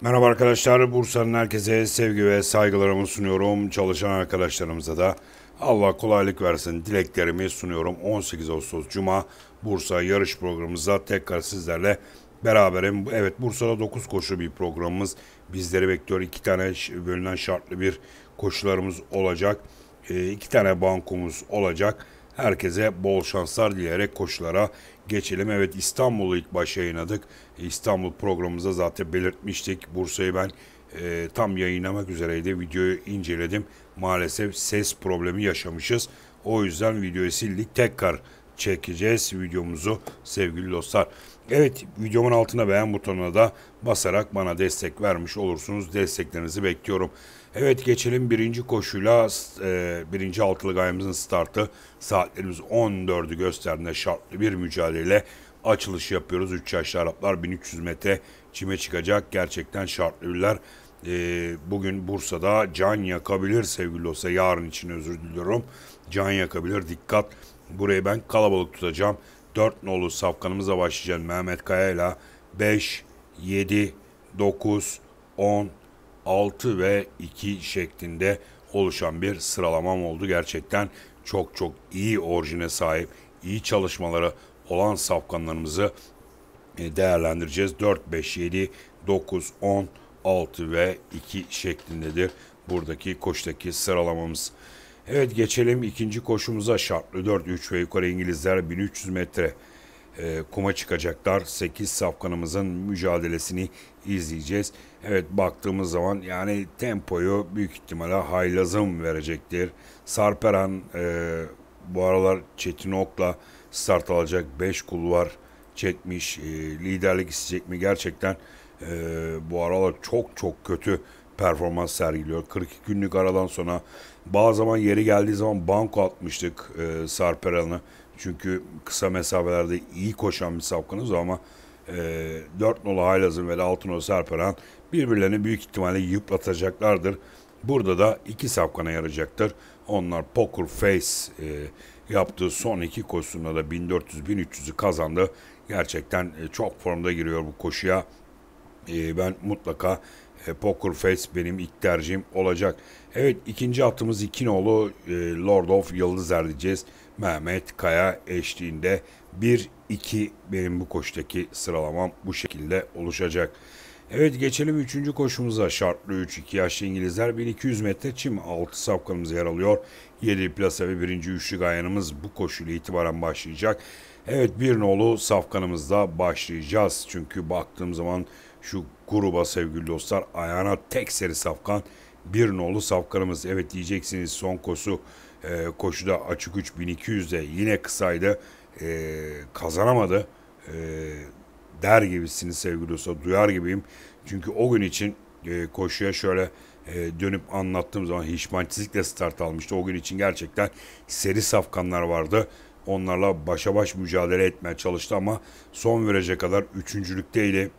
Merhaba arkadaşlar, Bursa'nın herkese sevgi ve saygılarımı sunuyorum. Çalışan arkadaşlarımıza da Allah kolaylık versin dileklerimi sunuyorum. 18 Ağustos Cuma Bursa yarış programımızda tekrar sizlerle beraberim. Evet Bursa'da 9 koşu bir programımız bizleri bekliyor. 2 tane bölünen şartlı bir koşularımız olacak. 2 ee, tane bankumuz olacak. Herkese bol şanslar dileyerek koşulara geçelim. Evet İstanbul'u ilk baş yayınladık. E, İstanbul programımıza zaten belirtmiştik. Bursa'yı ben e, tam yayınlamak üzereydi. Videoyu inceledim. Maalesef ses problemi yaşamışız. O yüzden videoyu sildik. Tekrar çekeceğiz videomuzu sevgili dostlar. Evet videomun altına beğen butonuna da basarak bana destek vermiş olursunuz. Desteklerinizi bekliyorum. Evet geçelim birinci koşuyla e, birinci altılı gayemizin startı saatlerimiz 14'ü gösterdiğinde şartlı bir mücadeleyle açılış yapıyoruz. 3 yaşlı Araplar 1300 metre çime çıkacak. Gerçekten şartlılar e, bugün Bursa'da can yakabilir sevgili olsa yarın için özür diliyorum. Can yakabilir dikkat burayı ben kalabalık tutacağım. 4 nolu safkanımıza başlayacağım Mehmet Kaya ile 5, 7, 9, 10, 6 ve 2 şeklinde oluşan bir sıralamam oldu. Gerçekten çok çok iyi orijine sahip, iyi çalışmaları olan safkanlarımızı e, değerlendireceğiz. 4, 5, 7, 9, 10, 6 ve 2 şeklindedir buradaki koştaki sıralamamız. Evet geçelim ikinci koşumuza şartlı 4, 3 ve yukarı İngilizler 1300 metre. E, kuma çıkacaklar. 8 safkanımızın mücadelesini izleyeceğiz. Evet baktığımız zaman yani tempoyu büyük ihtimalle haylazım verecektir. Sarperan e, bu aralar Çetin Ok'la start alacak 5 kulvar çekmiş. E, liderlik isteyecek mi gerçekten e, bu aralar çok çok kötü performans sergiliyor. 42 günlük aradan sonra bazı zaman yeri geldiği zaman banko atmıştık e, Sarperan'ı. Çünkü kısa mesafelerde iyi koşan bir sapkınız ama e, 4 nolu Haylaz'ın ve de 6 nolu Serperan birbirlerini büyük ihtimalle yıpratacaklardır. Burada da iki savkana yarayacaktır. Onlar Poker Face e, yaptığı son iki koşusunda da 1400-1300'ü kazandı. Gerçekten e, çok formda giriyor bu koşuya. E, ben mutlaka e, Poker Face benim ilk tercihim olacak. Evet ikinci atımız iki nolu e, Lord of Yıldız diyeceğiz. Mehmet Kaya eşliğinde 1-2 benim bu koştaki sıralamam bu şekilde oluşacak. Evet geçelim 3. koşumuza. Şartlı 3 2 yaşlı İngilizler 1200 metre çim 6 safkanımız yer alıyor. 7 plasa ve 1. üçlü ayanımız bu koşuyla itibaren başlayacak. Evet bir nolu safkanımızda başlayacağız. Çünkü baktığım zaman şu gruba sevgili dostlar ayağına tek seri safkan bir nolu safkanımız evet diyeceksiniz son kosu e, ee, koşuda açık 3 1200'de yine kısaydı e, kazanamadı e, der gibisiniz sevgili dostlar duyar gibiyim. Çünkü o gün için e, koşuya şöyle e, dönüp anlattığım zaman Hişman Çizik'le start almıştı. O gün için gerçekten seri safkanlar vardı. Onlarla başa baş mücadele etmeye çalıştı ama son viraja kadar üçüncülükteydi.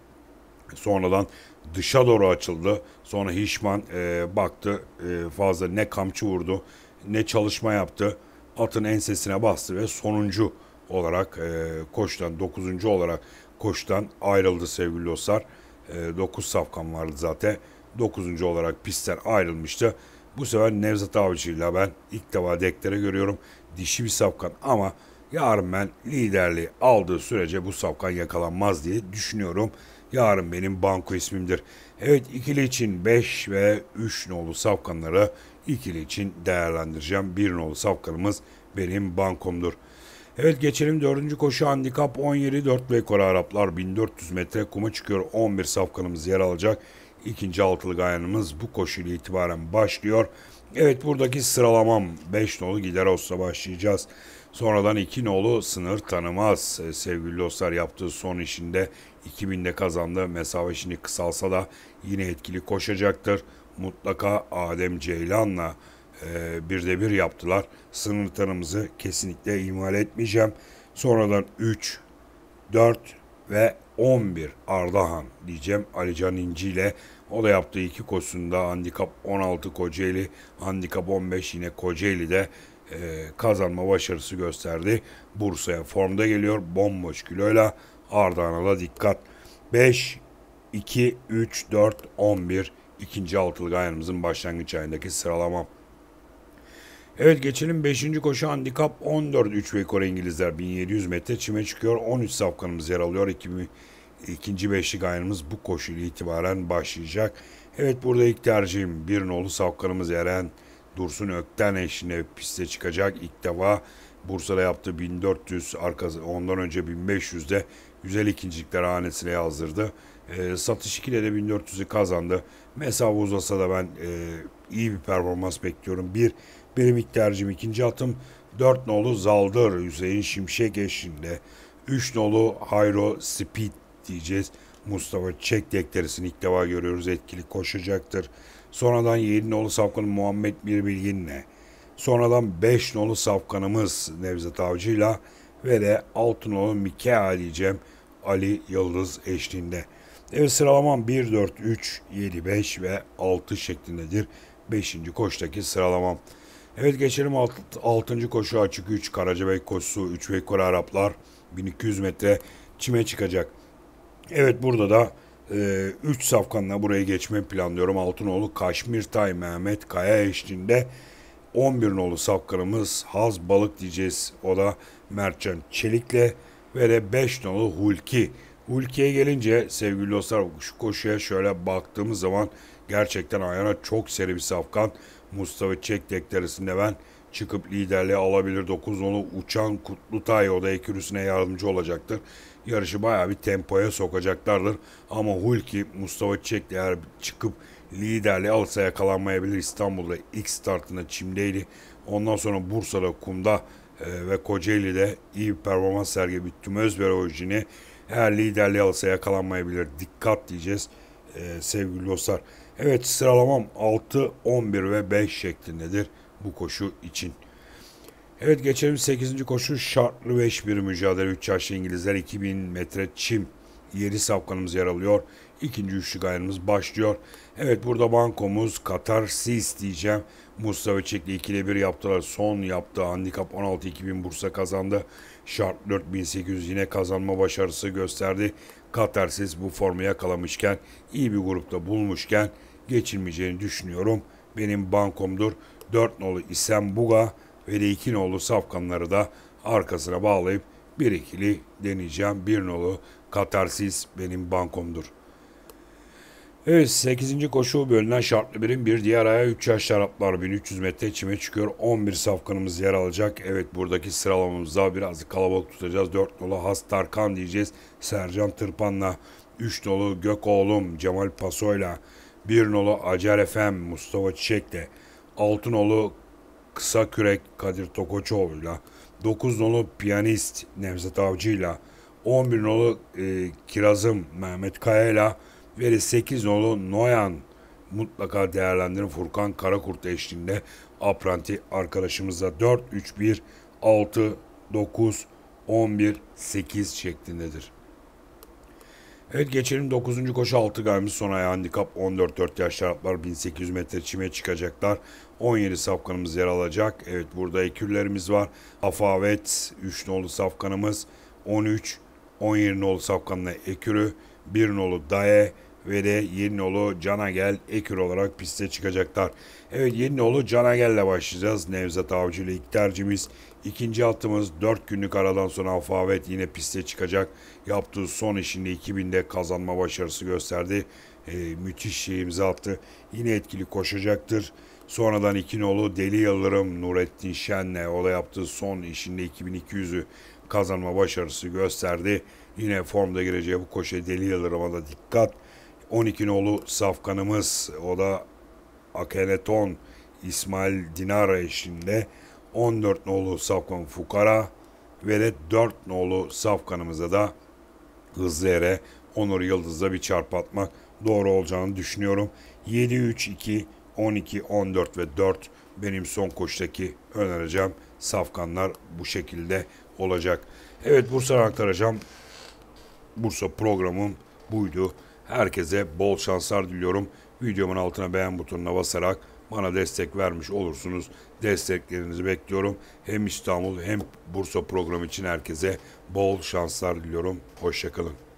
Sonradan dışa doğru açıldı. Sonra Hişman e, baktı e, fazla ne kamçı vurdu ne çalışma yaptı. Atın ensesine bastı ve sonuncu olarak e, koçtan 9. olarak koçtan ayrıldı sevgili dostlar. E, 9 safkan vardı zaten. dokuzuncu olarak pistten ayrılmıştı. Bu sefer Nevzat Avcı ile ben ilk defa deklere görüyorum. Dişi bir safkan ama yarın ben liderliği aldığı sürece bu safkan yakalanmaz diye düşünüyorum. Yarın benim banko ismimdir. Evet ikili için 5 ve 3 nolu safkanları ikili için değerlendireceğim. 1 nolu safkanımız benim bankomdur. Evet geçelim 4. koşu handikap 17 4 ve Kore Araplar 1400 metre kuma çıkıyor. 11 safkanımız yer alacak. İkinci altılı gayanımız bu koşuyla itibaren başlıyor. Evet buradaki sıralamam 5 nolu Gideros'la başlayacağız. Sonradan 2 nolu sınır tanımaz. Ee, sevgili dostlar yaptığı son işinde 2000'de kazandı. Mesafe şimdi kısalsa da yine etkili koşacaktır. Mutlaka Adem Ceylan'la e, bir de bir yaptılar. Sınır tanımızı kesinlikle ihmal etmeyeceğim. Sonradan 3, 4 ve 11 Ardahan diyeceğim. Alican İnci ile o da yaptığı iki koşusunda handikap 16 Kocaeli, handikap 15 yine Kocaeli'de e, kazanma başarısı gösterdi. Bursa'ya formda geliyor bomboş kiloyla Ardahan'a da dikkat. 5, 2, 3, 4, 11 ikinci altılı gayanımızın başlangıç ayındaki sıralama. Evet geçelim 5. koşu handikap 14 3 ve Kore İngilizler 1700 metre çime çıkıyor. 13 safkanımız yer alıyor. 2000 ikinci beşlik ayrımız bu koşuyla itibaren başlayacak. Evet burada ilk tercihim bir nolu savkanımız Eren Dursun Ökten eşine piste çıkacak. İlk defa Bursa'da yaptığı 1400 arkası ondan önce 1500'de 152.likler hanesine yazdırdı. E, satış 2'de de 1400'ü kazandı. Mesafe uzasa da ben e, iyi bir performans bekliyorum. Bir, benim ilk tercihim ikinci atım. 4 nolu Zaldır Hüseyin Şimşek eşliğinde. 3 nolu Hayro Speed bekleyeceğiz. Mustafa Çek deklerisini ilk defa görüyoruz etkili koşacaktır. Sonradan 7 nolu safkanı Muhammed Birbilgin'le. Sonradan 5 nolu safkanımız Nevzat Avcı'yla ve de 6 nolu Mikael diyeceğim Ali Yıldız eşliğinde. Evet sıralamam 1, 4, 3, 7, 5 ve 6 şeklindedir. 5. koştaki sıralamam. Evet geçelim 6. koşu açık 3 Karacabey koşusu 3 ve Kore Araplar 1200 metre çime çıkacak. Evet burada da 3 e, safkanla buraya geçme planlıyorum. Altınoğlu Kaşmirtay Mehmet Kaya eşliğinde 11 nolu safkanımız Haz Balık diyeceğiz. O da Mertcan Çelik'le ve de 5 nolu Hulki. Hulki'ye gelince sevgili dostlar şu koşuya şöyle baktığımız zaman gerçekten ayağına çok seri bir safkan. Mustafa Çek ben Çıkıp liderliği alabilir 9 onu uçan Kutlutay o da ekürüsüne yardımcı olacaktır. Yarışı baya bir tempoya sokacaklardır. Ama Hulki Mustafa Çiçek eğer çıkıp liderliği alsa yakalanmayabilir. İstanbul'da ilk startında Çimdeydi. Ondan sonra Bursa'da Kum'da e, ve Kocaeli'de iyi bir performans sergiledi. Tüm Özber orijini eğer liderliği alsa yakalanmayabilir. Dikkat diyeceğiz e, sevgili dostlar. Evet sıralamam 6, 11 ve 5 şeklindedir bu koşu için. Evet geçelim 8. koşu şartlı 5 bir mücadele 3 yaşlı İngilizler 2000 metre çim yeri savkanımız yer alıyor. İkinci üçlü gayrımız başlıyor. Evet burada bankomuz Katar Sis diyeceğim. Mustafa Çek'le 2'de 1 yaptılar. Son yaptığı handikap 16-2000 Bursa kazandı. Şart 4800 yine kazanma başarısı gösterdi. Katar Sis bu formu yakalamışken iyi bir grupta bulmuşken geçilmeyeceğini düşünüyorum. Benim bankomdur. 4 nolu İsem Buga ve de 2 nolu Safkanları da arkasına bağlayıp 1-2'li deneyeceğim. 1 nolu Katarsis benim bankomdur. Evet 8. koşu bölünen şartlı birim bir diğer aya 3 yaş şaraplar 1300 metre çime çıkıyor. 11 safkanımız yer alacak. Evet buradaki sıralamamızda biraz kalabalık tutacağız. 4 nolu Has Tarkan diyeceğiz. Sercan Tırpan'la 3 nolu Oğlum Cemal Paso'yla 1 nolu Acar Efem Mustafa Çiçek'le Altınolu Kısa Kürek Kadir Tokoçoğlu'yla, 9 nolu Piyanist Nevzat Avcı'yla, 11 nolu e, Kirazım Mehmet Kaya'yla ve 8 nolu Noyan mutlaka değerlendirin Furkan Karakurt eşliğinde apranti arkadaşımıza 4 3 1 6 9 11 8 şeklindedir. Evet geçelim 9. koşu 6 garmış sona ya handikap 14-4 yaş şaraplar 1800 metre çime çıkacaklar. 17 safkanımız yer alacak. Evet burada ekürlerimiz var. Afavet 3 nolu safkanımız 13, 17 nolu safkanla ekürü 1 nolu daye ve de nolu cana gel Ekür olarak piste çıkacaklar. Evet nolu cana gelle başlayacağız. Nevzat Avcı ile ilk tercihimiz İkinci hattımız 4 günlük aradan sonra Favet yine piste çıkacak. Yaptığı son işinde 2000'de kazanma başarısı gösterdi. Ee, müthiş şey imza attı. Yine etkili koşacaktır. Sonradan İkinoğlu Deli Yıldırım Nurettin Şen'le ola yaptığı son işinde 2200'ü kazanma başarısı gösterdi. Yine formda gireceği bu koşu Deli Yıldırım'a da dikkat. 12 nolu Safkan'ımız o da Akeneton İsmail Dinara eşliğinde 14 nolu Safkan Fukara ve de 4 nolu Safkan'ımıza da hızlı yere Onur Yıldız'la bir çarpı atmak doğru olacağını düşünüyorum. 7, 3, 2, 12, 14 ve 4 benim son koştaki önereceğim safkanlar bu şekilde olacak. Evet Bursa'dan aktaracağım. Bursa programım buydu. Herkese bol şanslar diliyorum. Videomun altına beğen butonuna basarak bana destek vermiş olursunuz. Desteklerinizi bekliyorum. Hem İstanbul hem Bursa programı için herkese bol şanslar diliyorum. Hoşçakalın.